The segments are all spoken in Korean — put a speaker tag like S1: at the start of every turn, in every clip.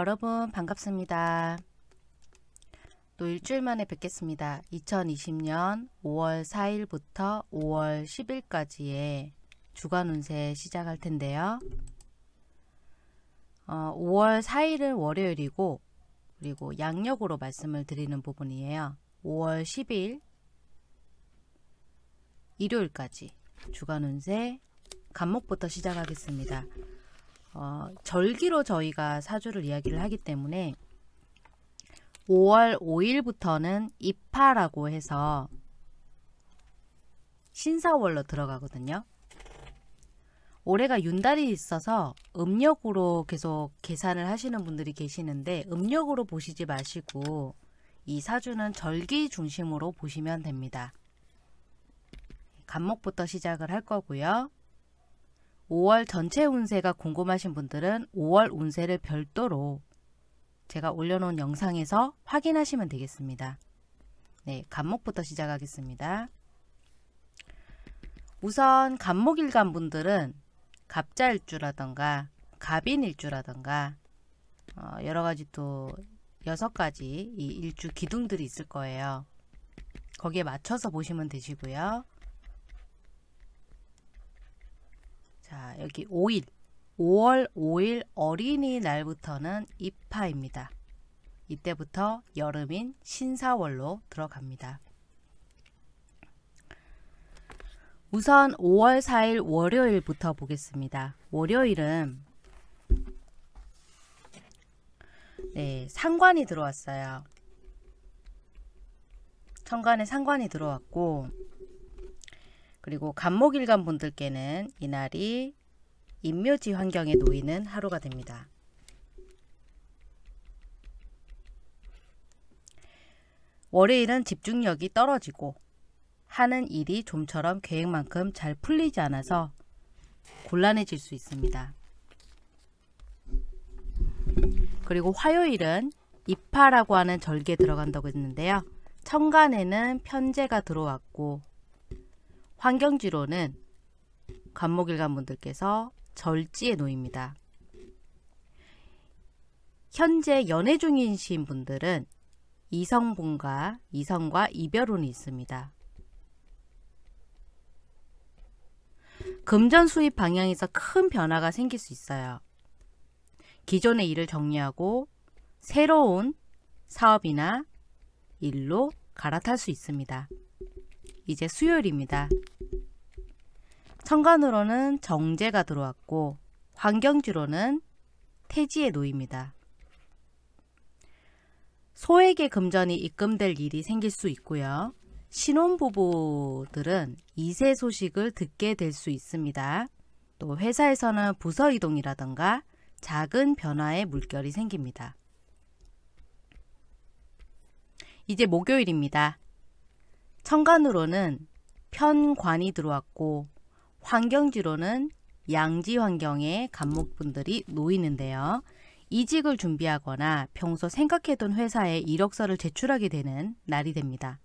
S1: 여러분 반갑습니다. 또 일주일 만에 뵙겠습니다. 2020년 5월 4일부터 5월 10일까지의 주간 운세 시작할 텐데요. 어, 5월 4일은 월요일이고 그리고 양력으로 말씀을 드리는 부분이에요. 5월 10일 일요일까지 주간 운세 간목부터 시작하겠습니다. 어, 절기로 저희가 사주를 이야기를 하기 때문에 5월 5일부터는 입하라고 해서 신사월로 들어가거든요. 올해가 윤달이 있어서 음력으로 계속 계산을 하시는 분들이 계시는데 음력으로 보시지 마시고 이 사주는 절기 중심으로 보시면 됩니다. 간목부터 시작을 할 거고요. 5월 전체 운세가 궁금하신 분들은 5월 운세를 별도로 제가 올려놓은 영상에서 확인하시면 되겠습니다. 네, 간목부터 시작하겠습니다. 우선 간목일간 분들은 갑자일주라던가 갑인일주라던가 어, 여러가지 또6 가지 이 일주 기둥들이 있을 거예요. 거기에 맞춰서 보시면 되시고요. 자, 여기 5일. 5월 5일 어린이날부터는 입하입니다. 이때부터 여름인 신사월로 들어갑니다. 우선 5월 4일 월요일부터 보겠습니다. 월요일은 네, 상관이 들어왔어요. 천간에 상관이 들어왔고 그리고 간목일간 분들께는 이날이 인묘지 환경에 놓이는 하루가 됩니다. 월요일은 집중력이 떨어지고 하는 일이 좀처럼 계획만큼 잘 풀리지 않아서 곤란해질 수 있습니다. 그리고 화요일은 입하라고 하는 절개에 들어간다고 했는데요. 천간에는 편제가 들어왔고 환경지로는 관목일관 분들께서 절지에 놓입니다. 현재 연애 중이신 분들은 이성분과 이성과 이별운이 있습니다. 금전 수입 방향에서 큰 변화가 생길 수 있어요. 기존의 일을 정리하고 새로운 사업이나 일로 갈아탈 수 있습니다. 이제 수요일입니다. 천간으로는 정제가 들어왔고 환경지로는 태지의 노입니다. 소액의 금전이 입금될 일이 생길 수 있고요. 신혼부부들은 이세 소식을 듣게 될 수 있습니다. 또 회사에서는 부서 이동이라던가 작은 변화의 물결이 생깁니다. 이제 목요일입니다. 천간으로는 편관이 들어왔고 환경지로는 양지 환경의감목분들이 놓이는데요. 이직을 준비하거나 평소 생각해둔 회사에 이력서를 제출하게 되는 날이 됩니다.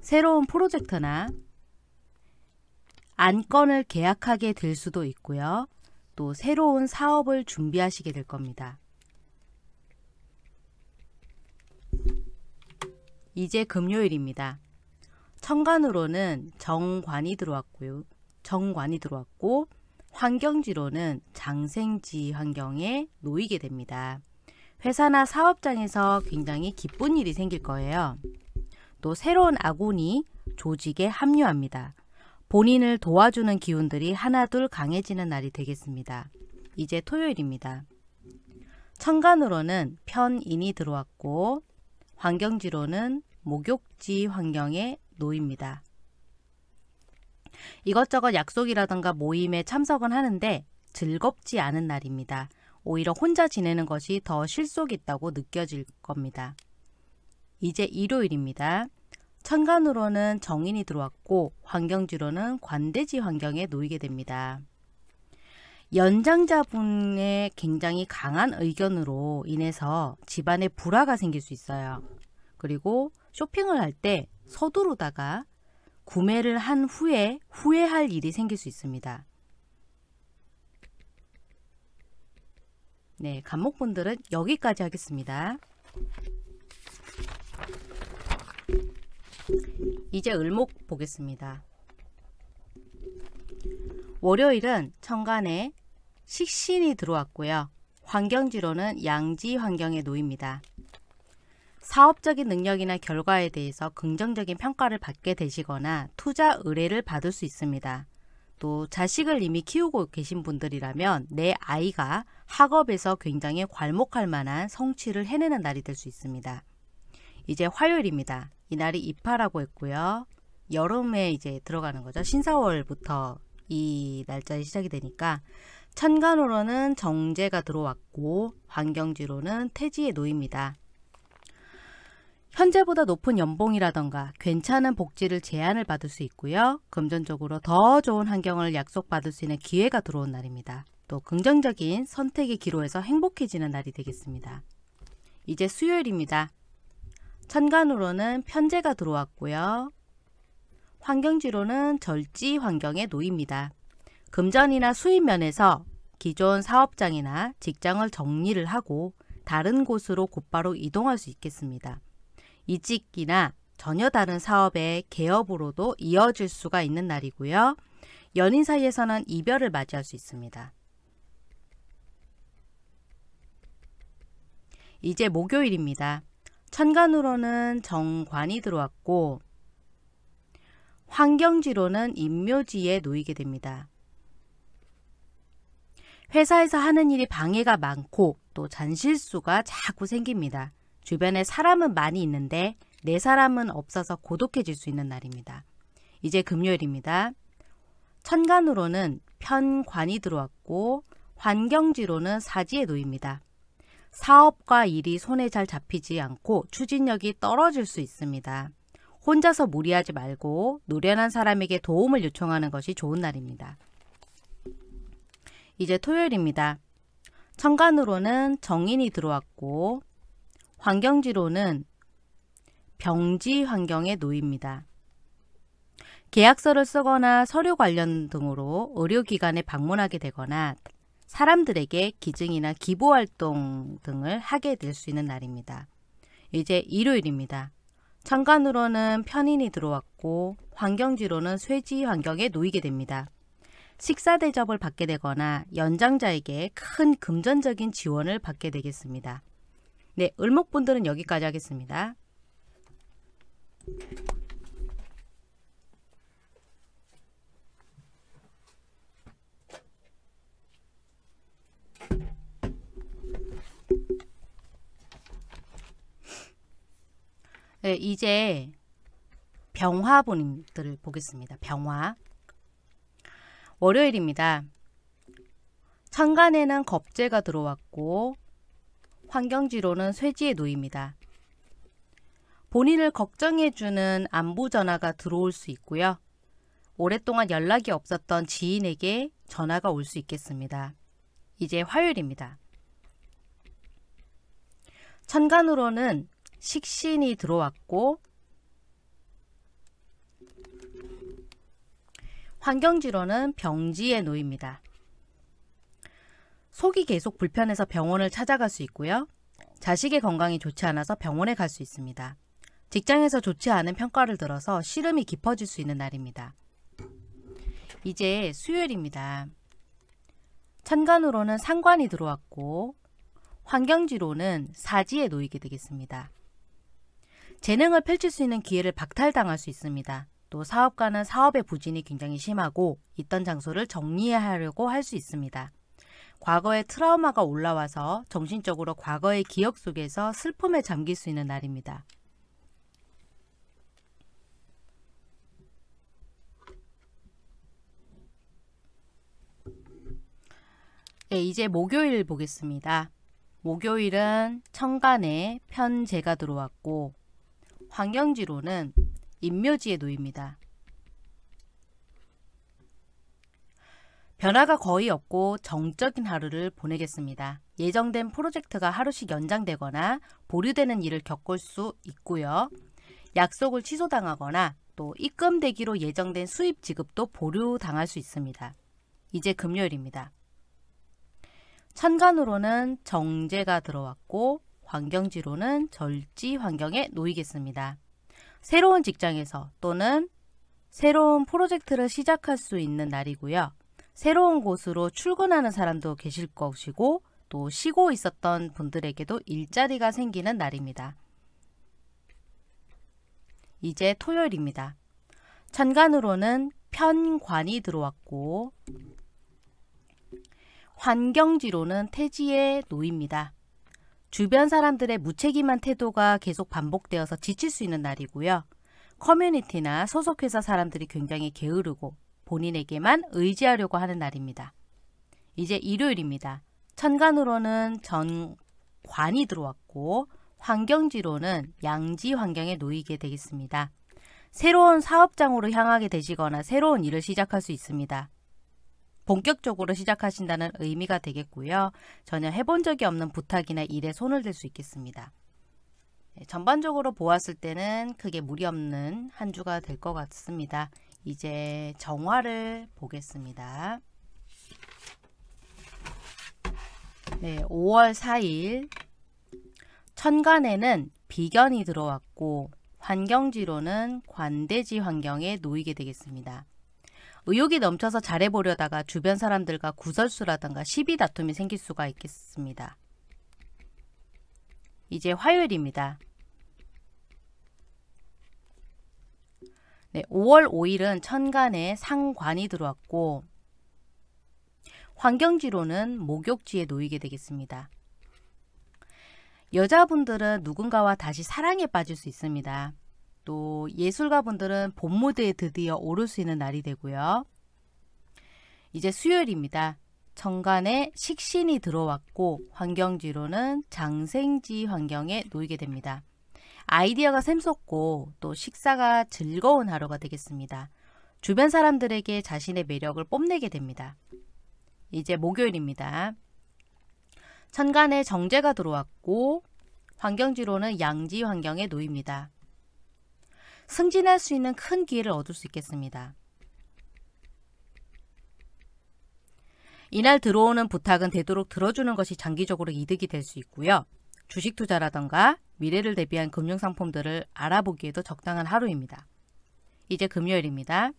S1: 새로운 프로젝트나 안건을 계약하게 될 수도 있고요. 또 새로운 사업을 준비하시게 될 겁니다. 이제 금요일입니다. 천간으로는 정관이 들어왔고요. 정관이 들어왔고 환경지로는 장생지 환경에 놓이게 됩니다. 회사나 사업장에서 굉장히 기쁜 일이 생길 거예요. 또 새로운 아군이 조직에 합류합니다. 본인을 도와주는 기운들이 하나둘 강해지는 날이 되겠습니다. 이제 토요일입니다. 천간으로는 편인이 들어왔고 환경지로는 목욕지 환경에 노입니다. 이것저것 약속이라든가 모임에 참석은 하는데 즐겁지 않은 날입니다. 오히려 혼자 지내는 것이 더 실속 있다고 느껴질 겁니다. 이제 일요일입니다. 천간으로는 정인이 들어왔고 환경지로는 관대지 환경에 놓이게 됩니다. 연장자분의 굉장히 강한 의견으로 인해서 집안에 불화가 생길 수 있어요. 그리고 쇼핑을 할때 서두르다가 구매를 한 후에 후회할 일이 생길 수 있습니다. 네, 감목분들은 여기까지 하겠습니다. 이제 을목 보겠습니다. 월요일은 천간에 식신이 들어왔고요. 환경지로는 양지 환경의 노입니다. 사업적인 능력이나 결과에 대해서 긍정적인 평가를 받게 되시거나 투자 의뢰를 받을 수 있습니다. 또 자식을 이미 키우고 계신 분들이라면 내 아이가 학업에서 굉장히 괄목할 만한 성취를 해내는 날이 될 수 있습니다. 이제 화요일입니다. 이날이 입하라고 했고요. 여름에 이제 들어가는 거죠. 신사월부터 이 날짜에 시작이 되니까 천간으로는 정제가 들어왔고 환경지로는 태지의 노입니다. 현재보다 높은 연봉이라던가 괜찮은 복지를 제안을 받을 수 있고요. 금전적으로 더 좋은 환경을 약속받을 수 있는 기회가 들어온 날입니다. 또 긍정적인 선택의 기로에서 행복해지는 날이 되겠습니다. 이제 수요일입니다. 천간으로는 편제가 들어왔고요. 환경지로는 절지 환경에놓입니다 금전이나 수입 면에서 기존 사업장이나 직장을 정리를 하고 다른 곳으로 곧바로 이동할 수 있겠습니다. 이직기나 전혀 다른 사업의 개업으로도 이어질 수가 있는 날이고요. 연인 사이에서는 이별을 맞이할 수 있습니다. 이제 목요일입니다. 천간으로는 정관이 들어왔고 환경지로는 임묘지에 놓이게 됩니다. 회사에서 하는 일이 방해가 많고 또 잔실수가 자꾸 생깁니다. 주변에 사람은 많이 있는데 내 사람은 없어서 고독해질 수 있는 날입니다. 이제 금요일입니다. 천간으로는 편관이 들어왔고 환경지로는 사지에놓입니다 사업과 일이 손에 잘 잡히지 않고 추진력이 떨어질 수 있습니다. 혼자서 무리하지 말고 노련한 사람에게 도움을 요청하는 것이 좋은 날입니다. 이제 토요일입니다. 천간으로는 정인이 들어왔고 환경지로는 병지 환경에놓입니다 계약서를 쓰거나 서류 관련 등으로 의료기관에 방문하게 되거나 사람들에게 기증이나 기부활동 등을 하게 될 수 있는 날입니다. 이제 일요일입니다. 천간으로는 편인이 들어왔고 환경지로는 쇠지 환경에 놓이게 됩니다. 식사 대접을 받게 되거나 연장자에게 큰 금전적인 지원을 받게 되겠습니다. 네, 을목분들은 여기까지 하겠습니다. 네, 이제 병화분들을 보겠습니다. 병화 월요일입니다. 천간에는 겁재가 들어왔고 환경지로는 쇠지에 놓입니다. 본인을 걱정해주는 안부 전화가 들어올 수 있고요. 오랫동안 연락이 없었던 지인에게 전화가 올 수 있겠습니다. 이제 화요일입니다. 천간으로는 식신이 들어왔고 환경지로는 병지에 놓입니다. 속이 계속 불편해서 병원을 찾아갈 수 있고요. 자식의 건강이 좋지 않아서 병원에 갈 수 있습니다. 직장에서 좋지 않은 평가를 들어서 시름이 깊어질 수 있는 날입니다. 이제 수요일입니다. 천간으로는 상관이 들어왔고 환경지로는 사지에 놓이게 되겠습니다. 재능을 펼칠 수 있는 기회를 박탈당할 수 있습니다. 또 사업가는 사업의 부진이 굉장히 심하고 있던 장소를 정리하려고 할 수 있습니다. 과거의 트라우마가 올라와서 정신적으로 과거의 기억 속에서 슬픔에 잠길 수 있는 날입니다. 예, 이제 목요일 보겠습니다. 목요일은 천간에 편재가 들어왔고 환경지로는 인묘지에 놓입니다. 변화가 거의 없고 정적인 하루를 보내겠습니다. 예정된 프로젝트가 하루씩 연장되거나 보류되는 일을 겪을 수 있고요. 약속을 취소당하거나 또 입금 대기로 예정된 수입 지급도 보류당할 수 있습니다. 이제 금요일입니다. 천간으로는 정제가 들어왔고 환경지로는 절지 환경에 놓이겠습니다. 새로운 직장에서 또는 새로운 프로젝트를 시작할 수 있는 날이고요. 새로운 곳으로 출근하는 사람도 계실 것이고 또 쉬고 있었던 분들에게도 일자리가 생기는 날입니다. 이제 토요일입니다. 천간으로는 편관이 들어왔고 환경지로는 태지의 노입니다. 주변 사람들의 무책임한 태도가 계속 반복되어서 지칠 수 있는 날이고요. 커뮤니티나 소속회사 사람들이 굉장히 게으르고 본인에게만 의지하려고 하는 날입니다. 이제 일요일입니다. 천간으로는 전관이 들어왔고 환경지로는 양지 환경에 놓이게 되겠습니다. 새로운 사업장으로 향하게 되시거나 새로운 일을 시작할 수 있습니다. 본격적으로 시작하신다는 의미가 되겠고요. 전혀 해본 적이 없는 부탁이나 일에 손을 댈 수 있겠습니다. 네, 전반적으로 보았을 때는 크게 무리 없는 한 주가 될 것 같습니다. 이제 정화를 보겠습니다. 네, 5월 4일 천간에는 비견이 들어왔고 환경지로는 관대지 환경에 놓이게 되겠습니다. 의욕이 넘쳐서 잘해보려다가 주변 사람들과 구설수라든가 시비 다툼이 생길 수가 있겠습니다. 이제 화요일입니다. 네, 5월 5일은 천간에 상관이 들어왔고 환경지로는 목욕지에 놓이게 되겠습니다. 여자분들은 누군가와 다시 사랑에 빠질 수 있습니다. 또 예술가분들은 본 무대에 드디어 오를 수 있는 날이 되고요. 이제 수요일입니다. 천간에 식신이 들어왔고 환경지로는 장생지 환경에 놓이게 됩니다. 아이디어가 샘솟고 또 식사가 즐거운 하루가 되겠습니다. 주변 사람들에게 자신의 매력을 뽐내게 됩니다. 이제 목요일입니다. 천간에 정제가 들어왔고 환경지로는 양지 환경에 놓입니다. 승진할 수 있는 큰 기회를 얻을 수 있겠습니다. 이날 들어오는 부탁은 되도록 들어주는 것이 장기적으로 이득이 될 수 있고요. 주식 투자라던가 미래를 대비한 금융상품들을 알아보기에도 적당한 하루입니다. 이제 금요일입니다.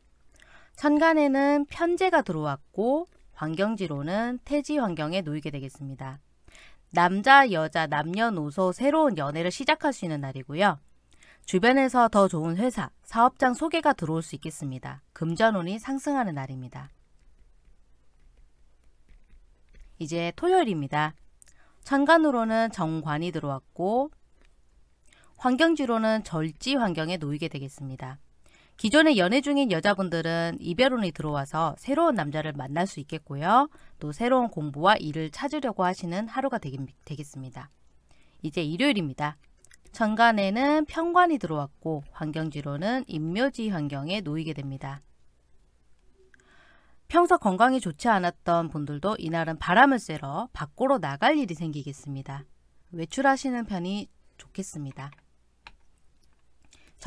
S1: 천간에는 편제가 들어왔고 환경지로는 태지 환경에 놓이게 되겠습니다. 남자, 여자, 남녀노소 새로운 연애를 시작할 수 있는 날이고요. 주변에서 더 좋은 회사, 사업장 소개가 들어올 수 있겠습니다. 금전운이 상승하는 날입니다. 이제 토요일입니다. 천간으로는 정관이 들어왔고 환경지로는 절지 환경에 놓이게 되겠습니다. 기존에 연애 중인 여자분들은 이별운이 들어와서 새로운 남자를 만날 수 있겠고요. 또 새로운 공부와 일을 찾으려고 하시는 하루가 되겠, 습니다 이제 일요일입니다. 천간에는 평관이 들어왔고 환경지로는 임묘지 환경에 놓이게 됩니다. 평소 건강이 좋지 않았던 분들도 이날은 바람을 쐬러 밖으로 나갈 일이 생기겠습니다. 외출하시는 편이 좋겠습니다.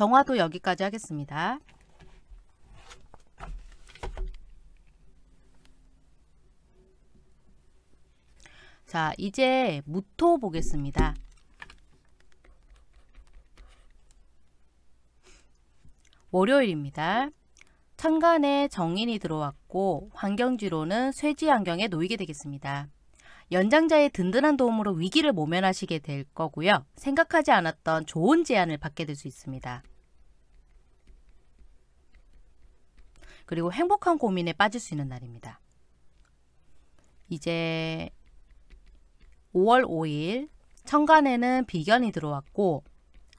S1: 정화도 여기까지 하겠습니다. 자, 이제 무토 보겠습니다. 월요일입니다. 천간에 정인이 들어왔고 환경지로는 쇠지 환경에 놓이게 되겠습니다. 연장자의 든든한 도움으로 위기를 모면하시게 될 거고요. 생각하지 않았던 좋은 제안을 받게 될 수 있습니다. 그리고 행복한 고민에 빠질 수 있는 날입니다. 이제 5월 5일 천간에는 비견이 들어왔고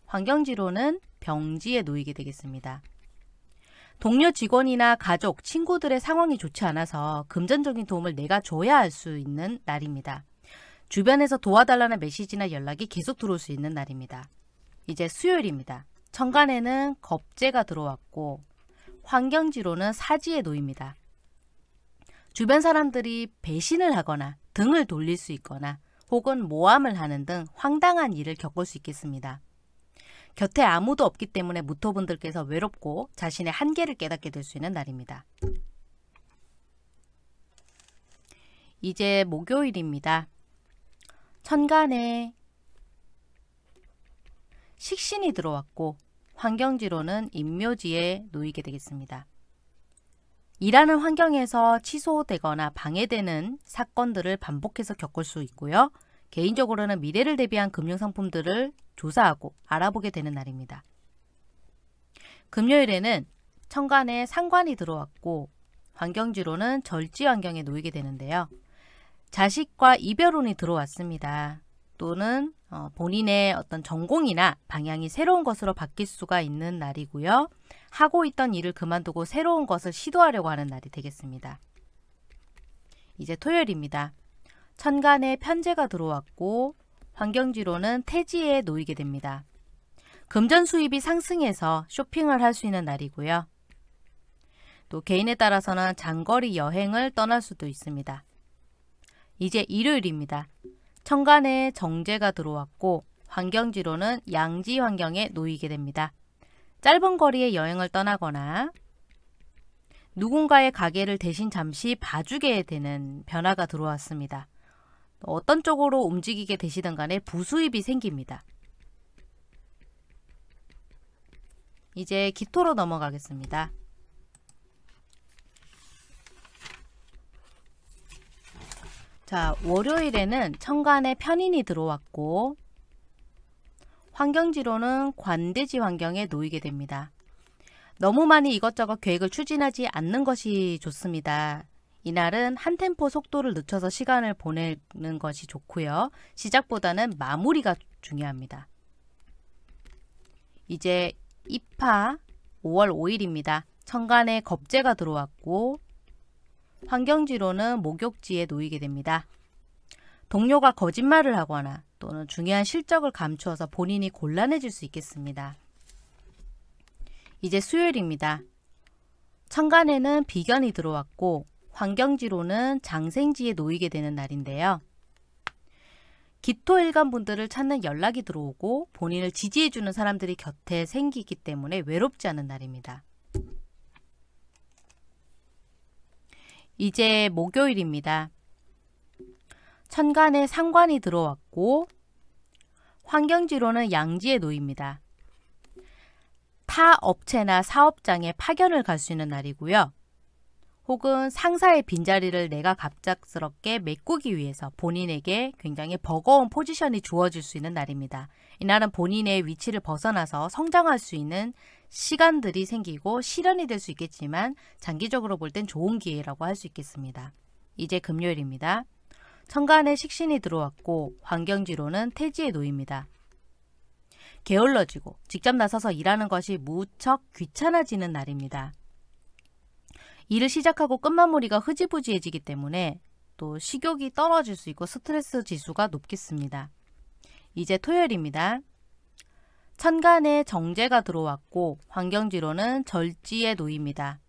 S1: 환경지로는 병지에 놓이게 되겠습니다. 동료 직원이나 가족, 친구들의 상황이 좋지 않아서 금전적인 도움을 내가 줘야 할 수 있는 날입니다. 주변에서 도와달라는 메시지나 연락이 계속 들어올 수 있는 날입니다. 이제 수요일입니다. 천간에는 겁재가 들어왔고 환경지로는 사지에 놓입니다. 주변 사람들이 배신을 하거나 등을 돌릴 수 있거나 혹은 모함을 하는 등 황당한 일을 겪을 수 있겠습니다. 곁에 아무도 없기 때문에 무토분들께서 외롭고 자신의 한계를 깨닫게 될 수 있는 날입니다. 이제 목요일입니다. 천간에 식신이 들어왔고 환경지로는 임묘지에 놓이게 되겠습니다. 일하는 환경에서 취소되거나 방해되는 사건들을 반복해서 겪을 수 있고요. 개인적으로는 미래를 대비한 금융상품들을 조사하고 알아보게 되는 날입니다. 금요일에는 천간에 상관이 들어왔고 환경지로는 절지 환경에 놓이게 되는데요. 자식과 이별운이 들어왔습니다. 또는 어, 본인의 어떤 전공이나 방향이 새로운 것으로 바뀔 수가 있는 날이고요. 하고 있던 일을 그만두고 새로운 것을 시도하려고 하는 날이 되겠습니다. 이제 토요일입니다. 천간에 편제가 들어왔고 환경지로는 태지에 놓이게 됩니다. 금전 수입이 상승해서 쇼핑을 할 수 있는 날이고요. 또 개인에 따라서는 장거리 여행을 떠날 수도 있습니다. 이제 일요일입니다. 천간에 정제가 들어왔고 환경지로는 양지 환경에 놓이게 됩니다. 짧은 거리에 여행을 떠나거나 누군가의 가게를 대신 잠시 봐주게 되는 변화가 들어왔습니다. 어떤 쪽으로 움직이게 되시든 간에 부수입이 생깁니다. 이제 기토로 넘어가겠습니다. 자, 월요일에는 천간에 편인이 들어왔고 환경지로는 관대지 환경에 놓이게 됩니다. 너무 많이 이것저것 계획을 추진하지 않는 것이 좋습니다. 이날은 한 템포 속도를 늦춰서 시간을 보내는 것이 좋고요. 시작보다는 마무리가 중요합니다. 이제 입하 5월 5일입니다. 천간에 겁재가 들어왔고 환경지로는 목욕지에 놓이게 됩니다. 동료가 거짓말을 하거나 또는 중요한 실적을 감추어서 본인이 곤란해질 수 있겠습니다. 이제 수요일입니다. 천간에는 비견이 들어왔고 환경지로는 장생지에 놓이게 되는 날인데요. 기토 일간분들을 찾는 연락이 들어오고 본인을 지지해주는 사람들이 곁에 생기기 때문에 외롭지 않은 날입니다. 이제 목요일입니다. 천간에 상관이 들어왔고 환경지로는 양지에 놓입니다. 타 업체나 사업장에 파견을 갈 수 있는 날이고요. 혹은 상사의 빈자리를 내가 갑작스럽게 메꾸기 위해서 본인에게 굉장히 버거운 포지션이 주어질 수 있는 날입니다. 이날은 본인의 위치를 벗어나서 성장할 수 있는 시간들이 생기고 실현이 될 수 있겠지만 장기적으로 볼 땐 좋은 기회라고 할 수 있겠습니다. 이제 금요일입니다. 천간에 식신이 들어왔고 환경지로는 태지의 노입니다. 게을러지고 직접 나서서 일하는 것이 무척 귀찮아지는 날입니다. 일을 시작하고 끝마무리가 흐지부지해지기 때문에 또 식욕이 떨어질 수 있고 스트레스 지수가 높겠습니다. 이제 토요일입니다. 천간에 정제가 들어왔고 환경지로는 절지에 놓입니다.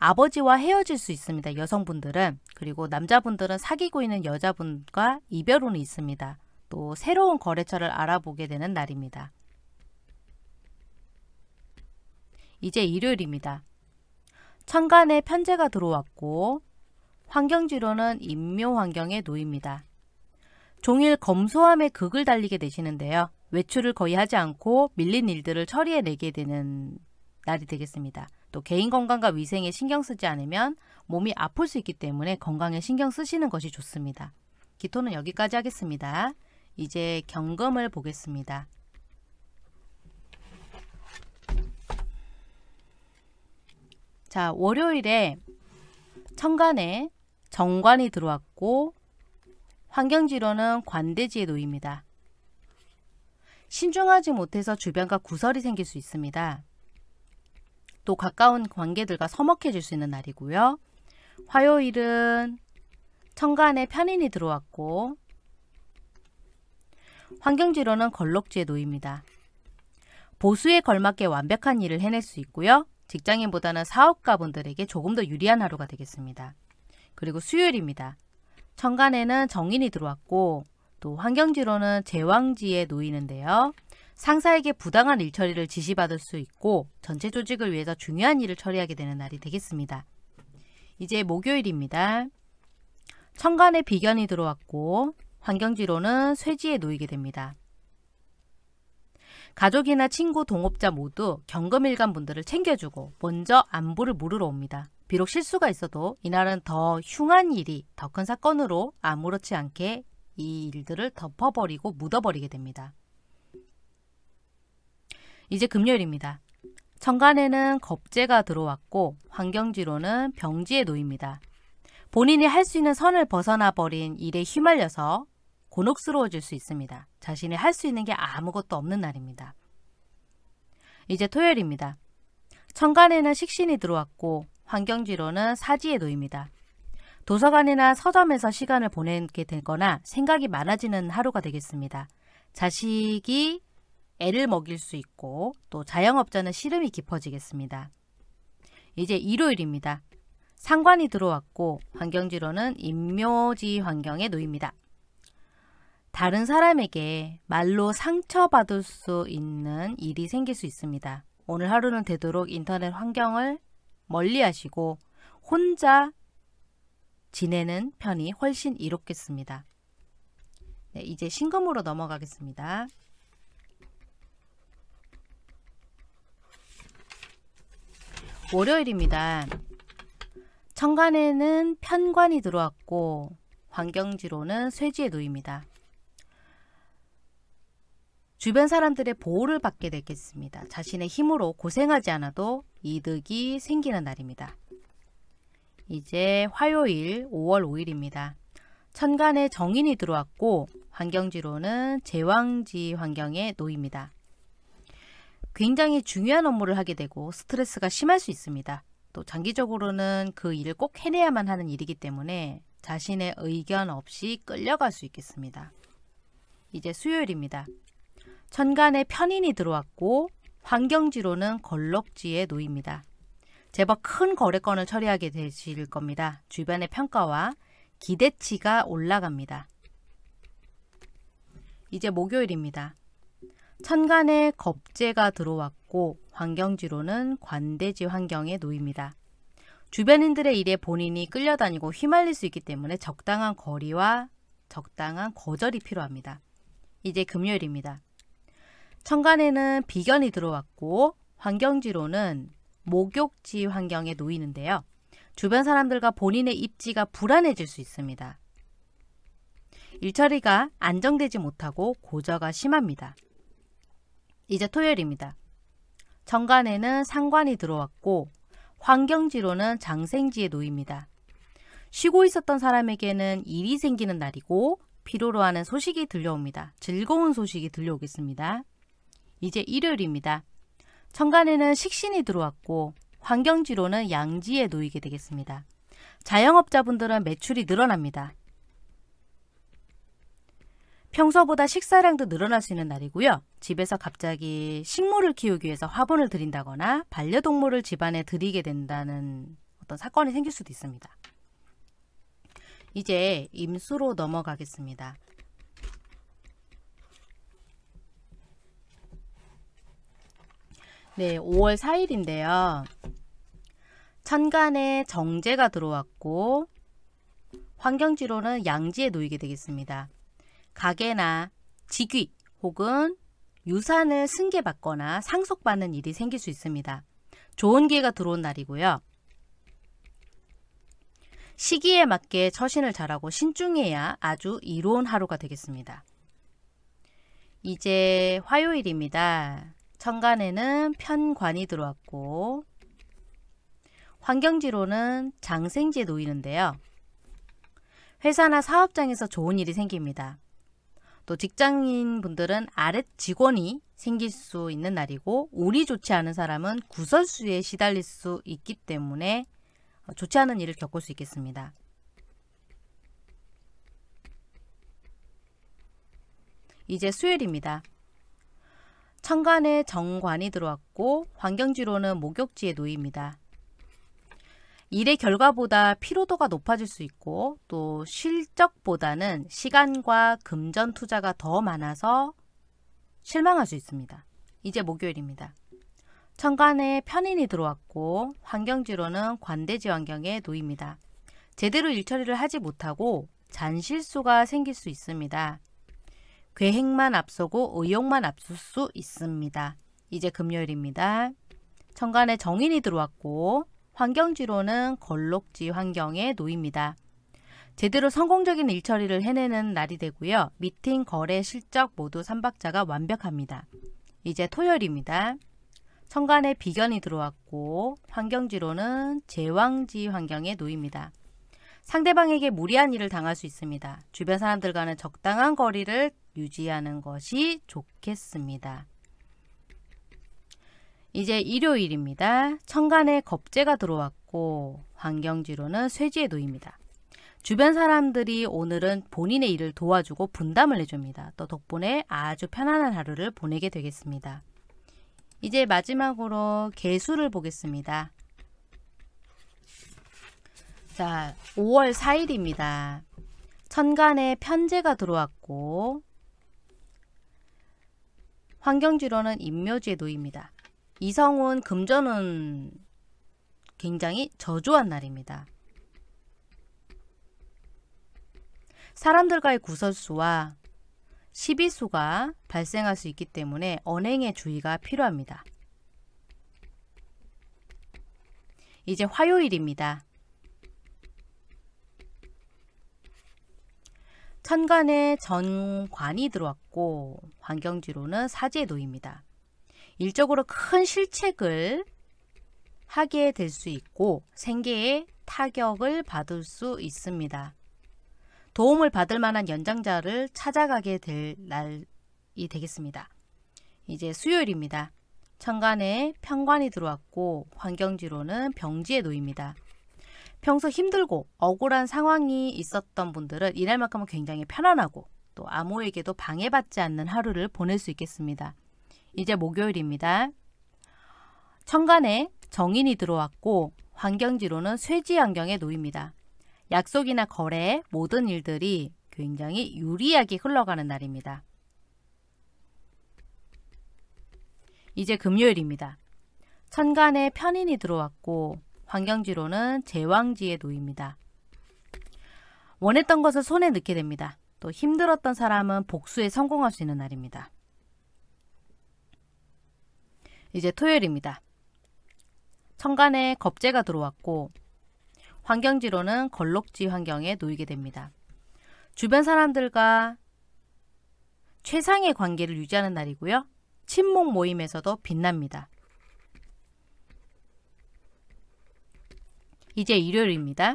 S1: 아버지와 헤어질 수 있습니다. 여성분들은 그리고 남자분들은 사귀고 있는 여자분과 이별운이 있습니다. 또 새로운 거래처를 알아보게 되는 날입니다. 이제 일요일입니다. 천간에 편제가 들어왔고 환경지로는 임묘환경에 놓입니다. 종일 검소함에 극을 달리게 되시는데요. 외출을 거의 하지 않고 밀린 일들을 처리해내게 되는 날이 되겠습니다. 또 개인 건강과 위생에 신경 쓰지 않으면 몸이 아플 수 있기 때문에 건강에 신경 쓰시는 것이 좋습니다. 기토는 여기까지 하겠습니다. 이제 경금을 보겠습니다. 자, 월요일에 천간에 정관이 들어왔고 환경지로는 관대지에 놓입니다. 신중하지 못해서 주변과 구설이 생길 수 있습니다. 또 가까운 관계들과 서먹해질 수 있는 날이고요. 화요일은 천간에 편인이 들어왔고 환경지로는 걸럭지에 놓입니다. 보수에 걸맞게 완벽한 일을 해낼 수 있고요. 직장인보다는 사업가분들에게 조금 더 유리한 하루가 되겠습니다. 그리고 수요일입니다. 천간에는 정인이 들어왔고 또 환경지로는 제왕지에 놓이는데요. 상사에게 부당한 일처리를 지시받을 수 있고 전체 조직을 위해서 중요한 일을 처리하게 되는 날이 되겠습니다. 이제 목요일입니다. 천간에 비견이 들어왔고 환경지로는 쇠지에 놓이게 됩니다. 가족이나 친구, 동업자 모두 경금일간 분들을 챙겨주고 먼저 안부를 물으러 옵니다. 비록 실수가 있어도 이날은 더 흉한 일이 더 큰 사건으로 아무렇지 않게 이 일들을 덮어버리고 묻어버리게 됩니다. 이제 금요일입니다. 천간에는 겁재가 들어왔고 환경지로는 병지에 놓입니다. 본인이 할 수 있는 선을 벗어나버린 일에 휘말려서 곤혹스러워질 수 있습니다. 자신이 할 수 있는 게 아무것도 없는 날입니다. 이제 토요일입니다. 천간에는 식신이 들어왔고 환경지로는 사지에 놓입니다. 도서관이나 서점에서 시간을 보내게 되거나 생각이 많아지는 하루가 되겠습니다. 자식이 애를 먹일 수 있고 또 자영업자는 시름이 깊어지겠습니다. 이제 일요일입니다. 상관이 들어왔고 환경지로는 임묘지 환경에 놓입니다. 다른 사람에게 말로 상처받을 수 있는 일이 생길 수 있습니다. 오늘 하루는 되도록 인터넷 환경을 멀리 하시고 혼자 지내는 편이 훨씬 이롭겠습니다. 네, 이제 신금으로 넘어가겠습니다. 월요일입니다. 천간에는 편관이 들어왔고 환경지로는 쇠지에놓입니다 주변 사람들의 보호를 받게 되겠습니다. 자신의 힘으로 고생하지 않아도 이득이 생기는 날입니다. 이제 화요일 5월 5일입니다. 천간에 정인이 들어왔고 환경지로는 제왕지 환경에 놓입니다. 굉장히 중요한 업무를 하게 되고 스트레스가 심할 수 있습니다. 또 장기적으로는 그 일을 꼭 해내야만 하는 일이기 때문에 자신의 의견 없이 끌려갈 수 있겠습니다. 이제 수요일입니다. 천간에 편인이 들어왔고 환경지로는 걸럭지에 놓입니다. 제법 큰 거래건을 처리하게 되실 겁니다. 주변의 평가와 기대치가 올라갑니다. 이제 목요일입니다. 천간에 겁재가 들어왔고 환경지로는 관대지 환경에 놓입니다. 주변인들의 일에 본인이 끌려다니고 휘말릴 수 있기 때문에 적당한 거리와 적당한 거절이 필요합니다. 이제 금요일입니다. 천간에는 비견이 들어왔고 환경지로는 목욕지 환경에 놓이는데요. 주변 사람들과 본인의 입지가 불안해질 수 있습니다. 일처리가 안정되지 못하고 고저가 심합니다. 이제 토요일입니다. 정관에는 상관이 들어왔고 환경지로는 장생지에 놓입니다. 쉬고 있었던 사람에게는 일이 생기는 날이고 피로로 하는 소식이 들려옵니다. 즐거운 소식이 들려오겠습니다. 이제 일요일입니다. 천간에는 식신이 들어왔고 환경지로는 양지에 놓이게 되겠습니다. 자영업자분들은 매출이 늘어납니다. 평소보다 식사량도 늘어날 수 있는 날이고요. 집에서 갑자기 식물을 키우기 위해서 화분을 들인다거나 반려동물을 집안에 들이게 된다는 어떤 사건이 생길 수도 있습니다. 이제 임수로 넘어가겠습니다. 네, 5월 4일인데요. 천간에 정제가 들어왔고 환경지로는 양지에 놓이게 되겠습니다. 가게나 직위 혹은 유산을 승계받거나 상속받는 일이 생길 수 있습니다. 좋은 기회가 들어온 날이고요. 시기에 맞게 처신을 잘하고 신중해야 아주 이로운 하루가 되겠습니다. 이제 화요일입니다. 천간에는 편관이 들어왔고 환경지로는 장생지에 놓이는데요. 회사나 사업장에서 좋은 일이 생깁니다. 또 직장인 분들은 아래 직원이 생길 수 있는 날이고 운이 좋지 않은 사람은 구설수에 시달릴 수 있기 때문에 좋지 않은 일을 겪을 수 있겠습니다. 이제 수요일입니다. 천간에 정관이 들어왔고 환경지로는 목욕지에 놓입니다. 일의 결과보다 피로도가 높아질 수 있고 또 실적보다는 시간과 금전 투자가 더 많아서 실망할 수 있습니다. 이제 목요일입니다. 천간에 편인이 들어왔고 환경지로는 관대지 환경에 놓입니다. 제대로 일처리를 하지 못하고 잔실수가 생길 수 있습니다. 괴행만 앞서고 의욕만 앞설 수 있습니다. 이제 금요일입니다. 천간에 정인이 들어왔고 환경지로는 걸록지 환경에놓입니다 제대로 성공적인 일처리를 해내는 날이 되고요. 미팅, 거래, 실적 모두 3박자가 완벽합니다. 이제 토요일입니다. 천간에 비견이 들어왔고 환경지로는 제왕지 환경에놓입니다 상대방에게 무리한 일을 당할 수 있습니다. 주변 사람들과는 적당한 거리를 유지하는 것이 좋겠습니다. 이제 일요일입니다. 천간에 겁재가 들어왔고 환경지로는 쇠지에 도입니다. 주변 사람들이 오늘은 본인의 일을 도와주고 분담을 해줍니다. 또 덕분에 아주 편안한 하루를 보내게 되겠습니다. 이제 마지막으로 개수를 보겠습니다. 자, 5월 4일입니다. 천간에 편제가 들어왔고 환경지로는 임묘지의 노입니다. 이성운 금전은 굉장히 저조한 날입니다. 사람들과의 구설수와 시비수가 발생할 수 있기 때문에 언행에 주의가 필요합니다. 이제 화요일입니다. 천간에 전관이 들어왔고 환경지로는 사제도입니다. 일적으로 큰 실책을 하게 될 수 있고 생계에 타격을 받을 수 있습니다. 도움을 받을 만한 연장자를 찾아가게 될 날이 되겠습니다. 이제 수요일입니다. 천간에 평관이 들어왔고 환경지로는 병지의 도입니다. 평소 힘들고 억울한 상황이 있었던 분들은 이날만큼은 굉장히 편안하고 또 아무에게도 방해받지 않는 하루를 보낼 수 있겠습니다. 이제 목요일입니다. 천간에 정인이 들어왔고 환경지로는 쇠지 환경에 놓입니다. 약속이나 거래 모든 일들이 굉장히 유리하게 흘러가는 날입니다. 이제 금요일입니다. 천간에 편인이 들어왔고 환경지로는 제왕지에 놓입니다. 원했던 것을 손에 넣게 됩니다. 또 힘들었던 사람은 복수에 성공할 수 있는 날입니다. 이제 토요일입니다. 천간에 겁재가 들어왔고 환경지로는 걸록지 환경에 놓이게 됩니다. 주변 사람들과 최상의 관계를 유지하는 날이고요. 친목 모임에서도 빛납니다. 이제 일요일입니다.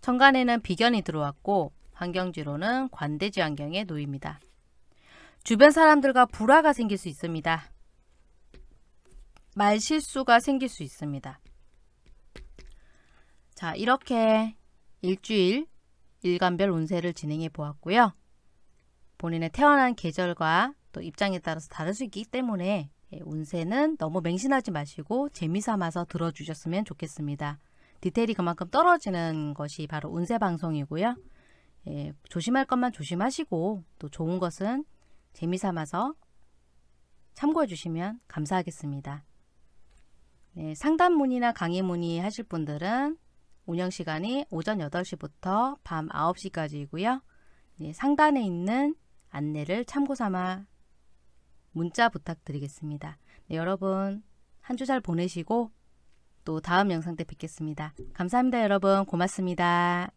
S1: 천간에는 비견이 들어왔고 환경지로는 관대지 환경에 놓입니다. 주변 사람들과 불화가 생길 수 있습니다. 말실수가 생길 수 있습니다. 자 이렇게 일주일 일간별 운세를 진행해 보았고요. 본인의 태어난 계절과 또 입장에 따라서 다를 수 있기 때문에 예, 운세는 너무 맹신하지 마시고 재미삼아서 들어주셨으면 좋겠습니다. 디테일이 그만큼 떨어지는 것이 바로 운세 방송이고요. 예, 조심할 것만 조심하시고 또 좋은 것은 재미삼아서 참고해 주시면 감사하겠습니다. 네, 상담 문의나 강의 문의 하실 분들은 운영 시간이 오전 8시부터 밤 9시까지이고요. 네, 상단에 있는 안내를 참고 삼아 문자 부탁드리겠습니다. 네, 여러분 한 주 잘 보내시고 또 다음 영상 때 뵙겠습니다. 감사합니다 여러분 고맙습니다.